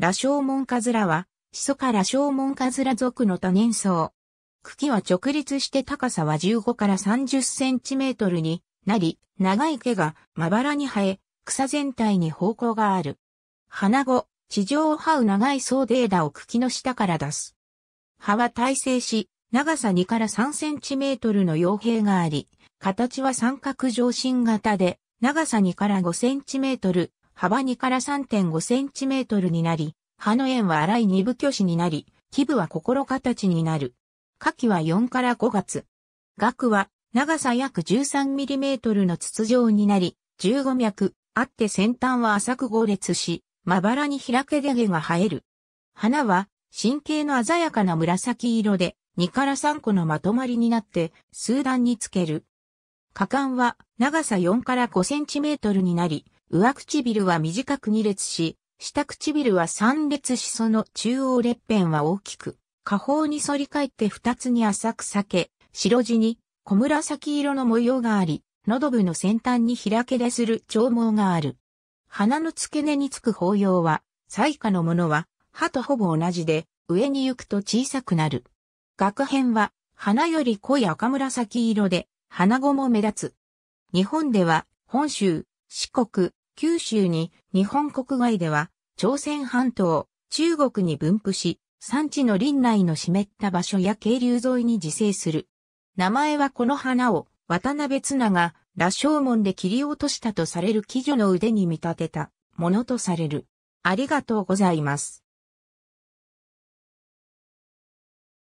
ウモ門カズラは、シソョウモ門カズラ属の多年草。茎は直立して高さは15から30センチメートルになり、長い毛がまばらに生え、草全体に方向がある。花後、地上を這う長い層で枝を茎の下から出す。葉は耐性し、長さ2から3センチメートルの傭兵があり、形は三角上心型で、長さ2から5センチメートル、幅2から3.5センチメートルになり、葉の円は粗い二部巨子になり、基部は心形になる。夏季は4から5月。額は長さ約13ミリメートルの筒状になり、15脈、あって先端は浅く合列し、まばらに開け出毛が生える。花は神経の鮮やかな紫色で、2から3個のまとまりになって、数段につける。果敢は長さ4から5センチメートルになり、上唇は短く2列し、下唇は3列しその中央列片は大きく、下方に反り返って2つに浅く裂け、白地に小紫色の模様があり、喉部の先端に開け出する長毛がある。鼻の付け根につく包葉は、最下のものは、歯とほぼ同じで、上に行くと小さくなる。額辺は、花より濃い赤紫色で、花子も目立つ。日本では、本州、四国、九州に日本国外では朝鮮半島、中国に分布し、産地の林内の湿った場所や渓流沿いに自生する。名前はこの花を渡辺綱が羅生門で切り落としたとされる貴女の腕に見立てたものとされる。ありがとうございます。